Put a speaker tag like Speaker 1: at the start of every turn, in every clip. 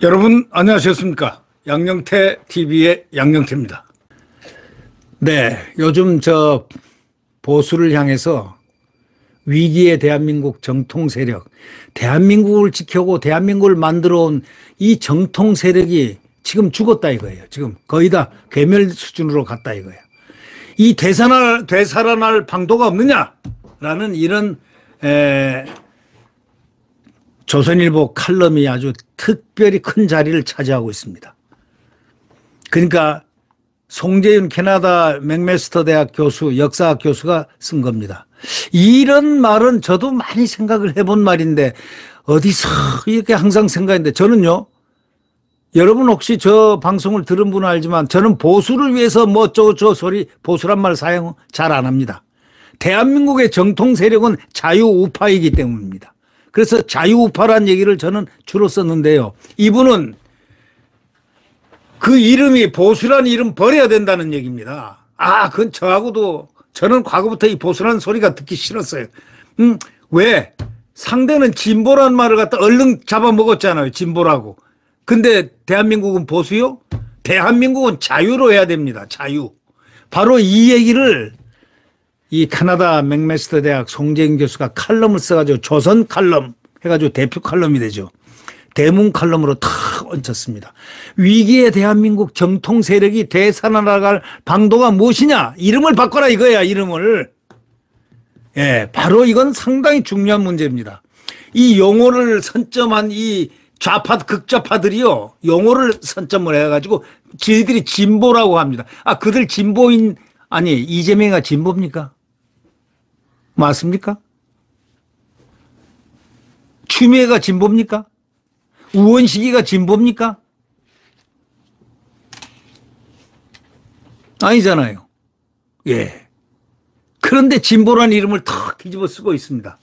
Speaker 1: 여러분 안녕하셨습니까? 양영태 TV의 양영태입니다. 네, 요즘 저 보수를 향해서 위기의 대한민국 정통 세력, 대한민국을 지켜고 대한민국을 만들어 온 이 정통 세력이 지금 죽었다 이거예요. 지금 거의 다 괴멸 수준으로 갔다 이거예요. 이 되살아날, 되살아날 방도가 없느냐라는 이런 에, 조선일보 칼럼이 아주 특별히 큰 자리를 차지하고 있습니다. 그러니까 송재윤 캐나다 맥메스터 대학 교수, 역사학 교수가 쓴 겁니다. 이런 말은 저도 많이 생각을 해본 말인데 어디서 이렇게 항상 생각했는데 저는요 여러분 혹시 저 방송을 들은 분은 알지만 저는 보수를 위해서 뭐어쩌고저 소리 보수란 말 사용 잘 안 합니다. 대한민국의 정통 세력은 자유우파이기 때문입니다. 그래서 자유우파란 얘기를 저는 주로 썼는데요. 이분은 그 이름이 보수란 이름 버려야 된다는 얘기입니다. 아, 그건 저하고도 저는 과거부터 이 보수라는 소리가 듣기 싫었어요. 음, 왜? 상대는 진보란 말을 갖다 얼른 잡아먹었잖아요. 진보라고. 근데 대한민국은 보수요? 대한민국은 자유로 해야 됩니다. 자유. 바로 이 얘기를 이 카나다 맥메스터 대학 송재인 교수가 칼럼을 써가지고 조선 칼럼 해가지고 대표 칼럼이 되죠. 대문 칼럼으로 탁 얹혔습니다. 위기의 대한민국 정통 세력이 되살아나갈 방도가 무엇이냐? 이름을 바꿔라 이거야, 이름을. 예, 바로 이건 상당히 중요한 문제입니다. 이 용어를 선점한 이 좌파 극좌파들이요 용어를 선점을 해가지고 저희들이 진보라고 합니다. 아 그들 진보인 아니 이재명이가 진보입니까? 맞습니까? 추미애가 진보입니까? 우원식이가 진보입니까? 아니잖아요. 예. 그런데 진보란 이름을 탁 뒤집어 쓰고 있습니다.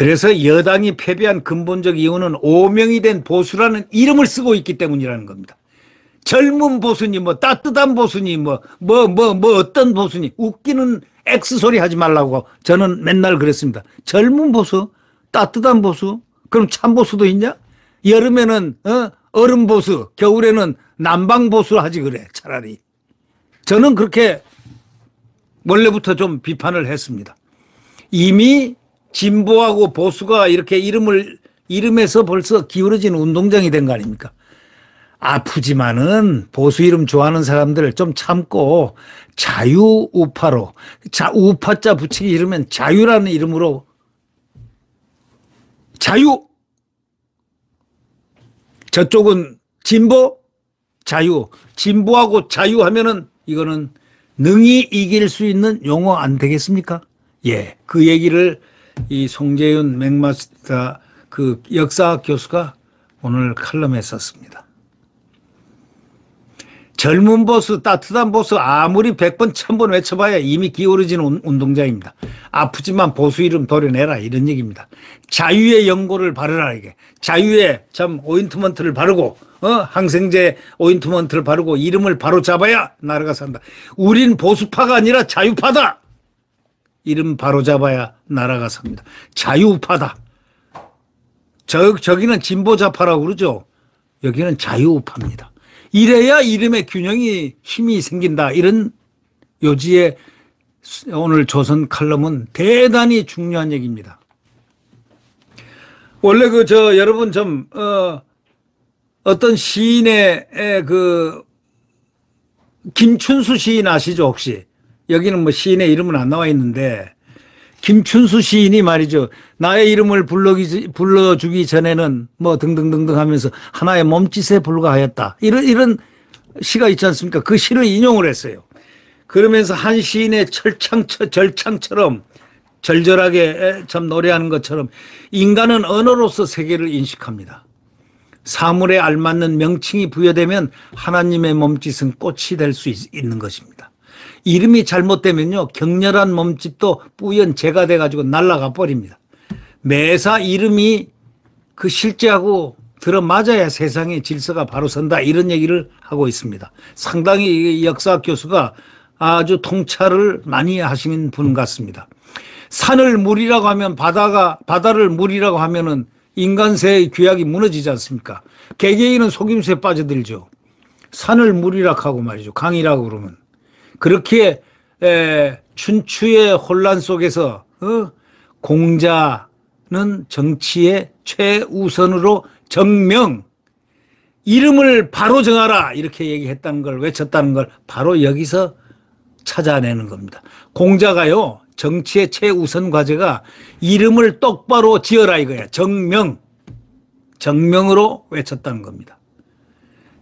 Speaker 1: 그래서 여당이 패배한 근본적 이유는 오명이 된 보수라는 이름을 쓰고 있기 때문이라는 겁니다. 젊은 보수니 뭐 따뜻한 보수니 뭐 뭐 뭐뭐 뭐, 뭐, 뭐 어떤 보수니 웃기는 X 소리 하지 말라고 저는 맨날 그랬습니다. 젊은 보수, 따뜻한 보수, 그럼 참보수도 있냐? 여름에는 어? 얼음 보수, 겨울에는 난방 보수 하지 그래 차라리. 저는 그렇게 원래부터 좀 비판을 했습니다. 이미 진보하고 보수가 이렇게 이름을 이름에서 벌써 기울어진 운동장이 된 거 아닙니까? 아프지만은 보수 이름 좋아하는 사람들을 좀 참고 자유 우파로 자 우파자 붙이기 이러면 자유라는 이름으로 자유 저쪽은 진보 자유 진보하고 자유하면은 이거는 능히 이길 수 있는 용어 안 되겠습니까? 예, 그 얘기를 이 송재윤 맥마스터 그 역사학 교수가 오늘 칼럼에 썼습니다. 젊은 보수, 따뜻한 보수 아무리 100번, 1000번 외쳐봐야 이미 기울어지는 운동장입니다. 아프지만 보수 이름 도려내라 이런 얘기입니다. 자유의 연고를 바르라 이게. 자유의 참 오인트먼트를 바르고 어? 항생제 오인트먼트를 바르고 이름을 바로 잡아야 나라가 산다. 우린 보수파가 아니라 자유파다. 이름 바로잡아야 나라가 삽니다. 자유파다 저, 저기는 진보자파라고 그러죠. 여기는 자유파입니다 이래야 이름의 균형이 힘이 생긴다. 이런 요지의 오늘 조선 칼럼은 대단히 중요한 얘기입니다. 원래 그 저 여러분 좀 어, 어떤 시인의 그 김춘수 시인 아시죠 혹시? 여기는 뭐 시인의 이름은 안 나와 있는데 김춘수 시인이 말이죠. 나의 이름을 불러기, 불러주기 전에는 뭐 등등등등 하면서 하나의 몸짓에 불과하였다. 이런, 이런 시가 있지 않습니까? 그 시를 인용을 했어요. 그러면서 한 시인의 철창, 절창처럼 절절하게 참 노래하는 것처럼 인간은 언어로서 세계를 인식합니다. 사물에 알맞는 명칭이 부여되면 하나님의 몸짓은 꽃이 될 수 있는 것입니다. 이름이 잘못되면요 격렬한 몸집도 뿌연 재가 돼가지고 날라가 버립니다. 매사 이름이 그 실제하고 들어맞아야 세상의 질서가 바로 선다 이런 얘기를 하고 있습니다. 상당히 역사 교수가 아주 통찰을 많이 하시는 분 같습니다. 산을 물이라고 하면 바다가 바다를 물이라고 하면은 인간세의 규약이 무너지지 않습니까? 개개인은 속임수에 빠져들죠. 산을 물이라 하고 말이죠. 강이라고 그러면. 그렇게 에, 춘추의 혼란 속에서 어? 공자는 정치의 최우선으로 정명 이름을 바로 정하라 이렇게 얘기했다는 걸 외쳤다는 걸 바로 여기서 찾아내는 겁니다. 공자가요 정치의 최우선 과제가 이름을 똑바로 지어라 이거야 정명 정명으로 외쳤다는 겁니다.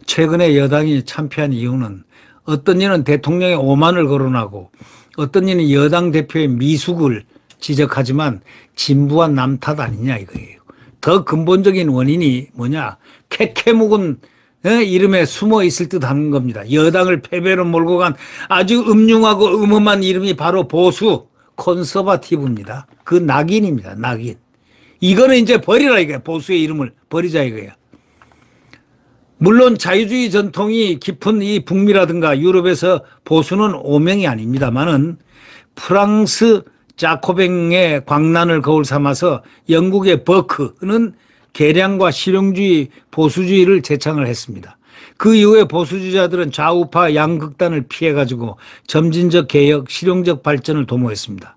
Speaker 1: 최근에 여당이 참패한 이유는 어떤 이는 대통령의 오만을 거론하고 어떤 이는 여당 대표의 미숙을 지적하지만 진부와 남탓 아니냐 이거예요. 더 근본적인 원인이 뭐냐 캐캐묵은 어, 이름에 숨어 있을 듯 하는 겁니다. 여당을 패배로 몰고 간 아주 음흉하고 음험한 이름이 바로 보수 콘서바티브입니다그 낙인입니다. 낙인. 이거는 이제 버리라 이거야. 보수의 이름을 버리자 이거야. 물론 자유주의 전통이 깊은 이 북미라든가 유럽에서 보수는 오명이 아닙니다만은 프랑스 자코뱅의 광란을 거울 삼아서 영국의 버크는 계량과 실용주의 보수주의를 제창을 했습니다. 그 이후에 보수주의자들은 좌우파 양극단을 피해가지고 점진적 개혁, 실용적 발전을 도모했습니다.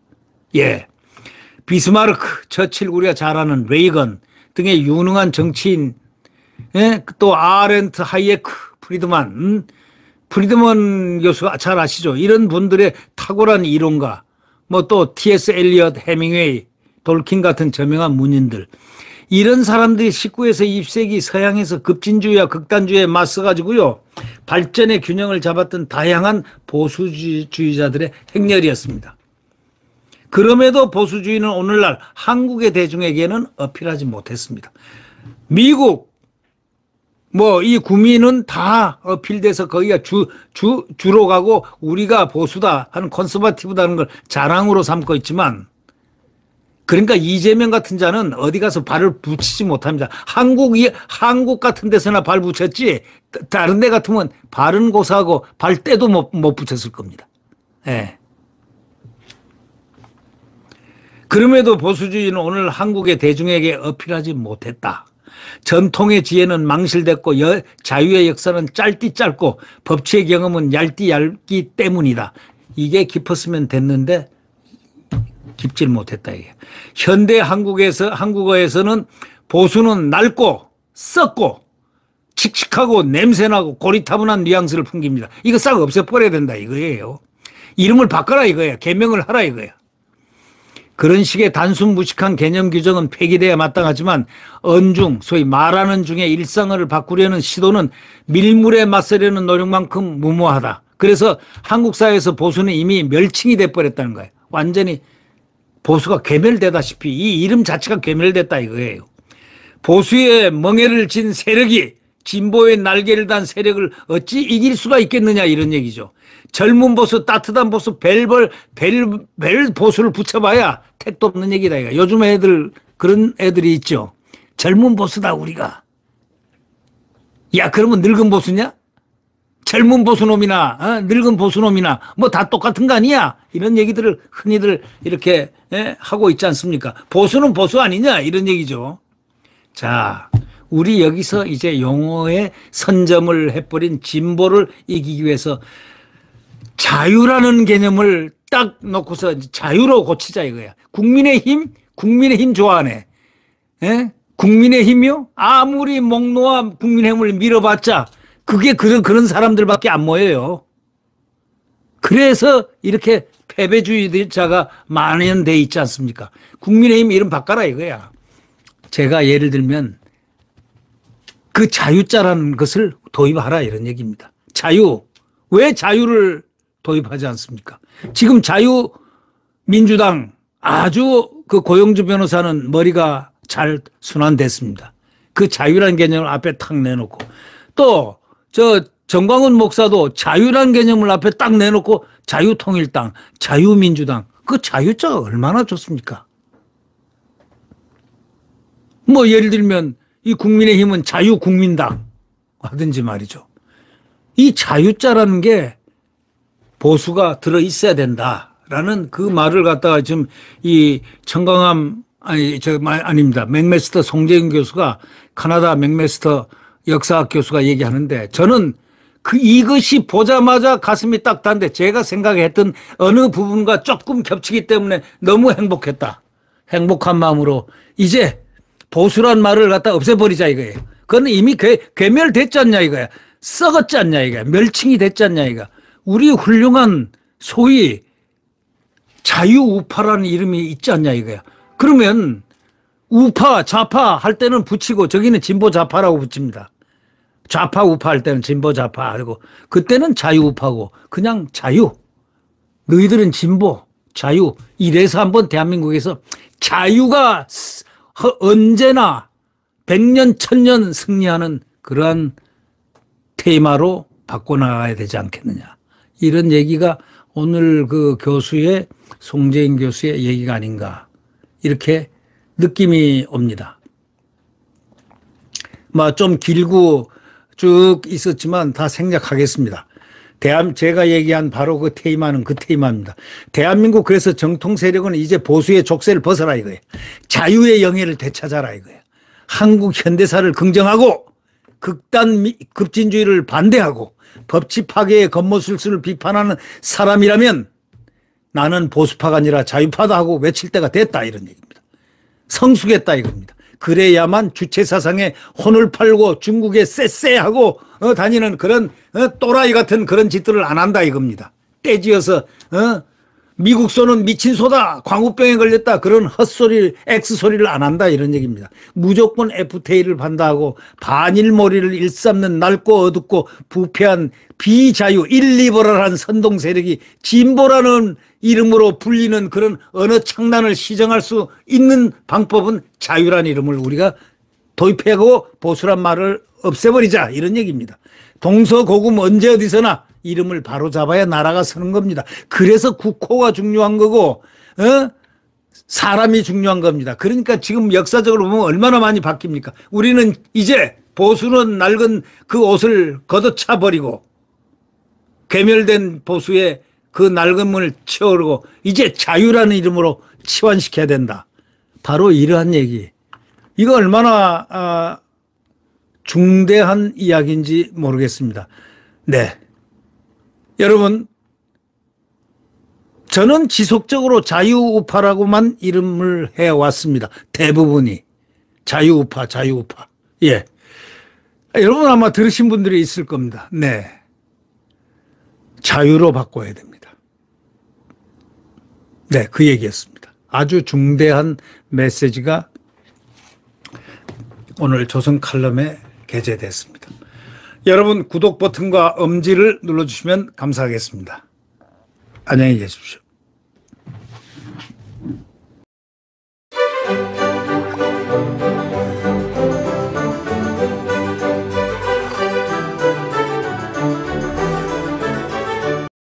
Speaker 1: 예. 비스마르크, 처칠 우리가 잘 아는 레이건 등의 유능한 정치인 예? 또 아렌트, 하이에크, 프리드만, 음? 프리드먼 교수가 잘 아시죠? 이런 분들의 탁월한 이론가, 뭐 또 T.S. 엘리엇, 해밍웨이, 돌킨 같은 저명한 문인들. 이런 사람들이 19에서 20세기 서양에서 급진주의와 극단주의에 맞서가지고요, 발전의 균형을 잡았던 다양한 보수주의자들의 행렬이었습니다. 그럼에도 보수주의는 오늘날 한국의 대중에게는 어필하지 못했습니다. 미국, 뭐이 구민은 다 어필돼서 거기가 주, 주, 주로 가고 우리가 보수다 하는 컨서바티브다는 걸 자랑으로 삼고 있지만 그러니까 이재명 같은 자는 어디 가서 발을 붙이지 못합니다. 한국이 한국 같은 데서나 발 붙였지 다른 데 같으면 발은 고사하고 발대도 못, 못 붙였을 겁니다. 예. 그럼에도 보수주의는 오늘 한국의 대중에게 어필하지 못했다. 전통의 지혜는 망실됐고 여, 자유의 역사는 짧디 짧고 법치의 경험은 얇디 얇기 때문이다. 이게 깊었으면 됐는데 깊질 못했다 이게. 현대 한국에서 한국어에서는 보수는 낡고 썩고 칙칙하고 냄새나고 고리타분한 뉘앙스를 풍깁니다. 이거 싹 없애버려야 된다 이거예요. 이름을 바꿔라 이거예요. 개명을 하라 이거예요. 그런 식의 단순 무식한 개념 규정은 폐기돼야 마땅하지만 언중, 소위 말하는 중에 일상을 바꾸려는 시도는 밀물에 맞서려는 노력만큼 무모하다. 그래서 한국 사회에서 보수는 이미 멸칭이 돼버렸다는 거예요. 완전히 보수가 괴멸되다시피 이 이름 자체가 괴멸됐다 이거예요. 보수의 멍해를 진 세력이 진보의 날개를 단 세력을 어찌 이길 수가 있겠느냐 이런 얘기죠. 젊은 보수, 따뜻한 보수, 벨벌, 벨, 벨 보수를 붙여봐야 택도 없는 얘기다. 이거. 요즘 애들, 그런 애들이 있죠. 젊은 보수다, 우리가. 야, 그러면 늙은 보수냐? 젊은 보수놈이나, 어? 늙은 보수놈이나, 뭐 다 똑같은 거 아니야? 이런 얘기들을 흔히들 이렇게, 예? 하고 있지 않습니까? 보수는 보수 아니냐? 이런 얘기죠. 자. 우리 여기서 이제 용어에 선점을 해버린 진보를 이기기 위해서 자유라는 개념을 딱 놓고서 자유로 고치자 이거야. 국민의힘? 국민의힘 좋아하네. 예? 국민의힘이요? 아무리 목 놓아 국민의힘을 밀어봤자 그게 그런, 그런 사람들밖에 안 모여요. 그래서 이렇게 패배주의자가 만연돼 있지 않습니까? 국민의힘 이름 바꿔라 이거야. 제가 예를 들면 그 자유자라는 것을 도입하라 이런 얘기입니다. 자유. 왜 자유를 도입하지 않습니까? 지금 자유 민주당 아주 그 고영주 변호사는 머리가 잘 순환됐습니다. 그 자유란 개념을 앞에 탁 내놓고 또 저 정광훈 목사도 자유란 개념을 앞에 딱 내놓고 자유통일당, 자유민주당 그 자유자가 얼마나 좋습니까? 뭐 예를 들면 이 국민의힘은 자유국민당 하든지 말이죠. 이 자유자라는 게 보수가 들어 있어야 된다라는 그 말을 갖다가 지금 이 청강함 아니 저 아닙니다. 맥메스터 송재윤 교수가 카나다 맥메스터 역사학 교수가 얘기하는데 저는 그 이것이 보자마자 가슴이 딱 단데 제가 생각했던 어느 부분과 조금 겹치기 때문에 너무 행복했다. 행복한 마음으로 이제 보수란 말을 갖다 없애버리자 이거예요. 그건 이미 괴, 괴멸됐지 않냐 이거야. 썩었지 않냐 이거야. 멸칭이 됐지 않냐 이거 우리 훌륭한 소위 자유우파라는 이름이 있지 않냐 이거야. 그러면 우파, 좌파 할 때는 붙이고 저기는 진보 좌파라고 붙입니다. 좌파 우파 할 때는 진보 좌파 하고 그때는 자유 우파고 그냥 자유. 너희들은 진보, 자유. 이래서 한번 대한민국에서 자유가 언제나 백년 천년 승리하는 그러한 테마로 바꿔나가야 되지 않겠느냐 이런 얘기가 오늘 그 교수의 송재인 교수의 얘기가 아닌가 이렇게 느낌이 옵니다. 막좀 길고 쭉 있었지만 다 생략하겠습니다. 대한 제가 얘기한 바로 그 테이마는 그 테이마입니다. 대한민국 그래서 정통 세력은 이제 보수의 족쇄를 벗어라 이거예요. 자유의 영예를 되찾아라 이거예요. 한국 현대사를 긍정하고 극단 급진주의를 반대하고 법치 파괴의 겉모술수를 비판하는 사람이라면 나는 보수파가 아니라 자유파다 하고 외칠 때가 됐다 이런 얘기입니다. 성숙했다 이겁니다. 그래야만 주체 사상에 혼을 팔고 중국에 쎄쎄하고 어, 다니는 그런 어, 또라이 같은 그런 짓들을 안 한다 이겁니다. 떼지어서 어? 미국 소는 미친 소다. 광우병에 걸렸다. 그런 헛소리, 엑스소리를 안 한다. 이런 얘기입니다. 무조건 FTA를 반다하고 반일머리를 일삼는 낡고 어둡고 부패한 비자유, 일리버럴한 선동 세력이 진보라는 이름으로 불리는 그런 어느 창난을 시정할 수 있는 방법은 자유란 이름을 우리가 도입하고 보수란 말을 없애버리자. 이런 얘기입니다. 동서고금 언제 어디서나 이름을 바로잡아야 나라가 서는 겁니다. 그래서 국호가 중요한 거고 어? 사람이 중요한 겁니다. 그러니까 지금 역사적으로 보면 얼마나 많이 바뀝니까? 우리는 이제 보수는 낡은 그 옷을 걷어차 버리고 괴멸된 보수의 그 낡은 문을 치우고 이제 자유라는 이름으로 치환시켜야 된다. 바로 이러한 얘기. 이거 얼마나 아, 중대한 이야기인지 모르겠습니다. 네. 여러분, 저는 지속적으로 자유우파라고만 이름을 해왔습니다. 대부분이. 자유우파, 자유우파. 예. 여러분 아마 들으신 분들이 있을 겁니다. 네. 자유로 바꿔야 됩니다. 네, 그 얘기였습니다. 아주 중대한 메시지가 오늘 조선 칼럼에 게재됐습니다. 여러분 구독 버튼과 엄지를 눌러주시면 감사하겠습니다. 안녕히 계십시오.